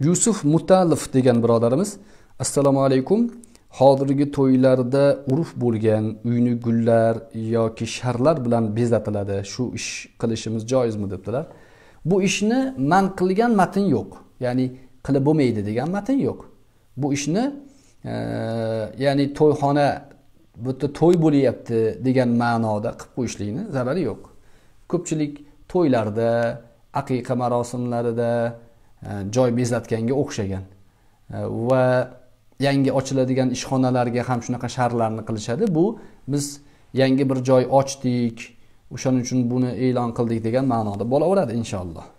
yusuf mutalif degan birodarimiz assalomu alaykum hozirgi to'ylarda urf bo'lgan uyni gullar yoki sharlar bilan bezatiladi shu ish qilishimiz joizmi debdilar bu ishni man qilgan matn yo'q ya'ni qilib bo'lmaydi degan matn yo'q bu ishni e, ya'ni to'yxona bu yerda to'y bo'lyapti degan ma'noda qilib qo'yishlikni zarari yo'q ko'pchilik to'ylarda aqiqa marosimlarida Э, joy bezatganga o'xshagan э, va yangi ochiladigan ishxonalarga ham shunaqa sharlarni qilishadi bu biz yangi bir joy ochdik o'shaning uchun buni e'lon qildik degan ma'noda bo'laveradi inshaalloh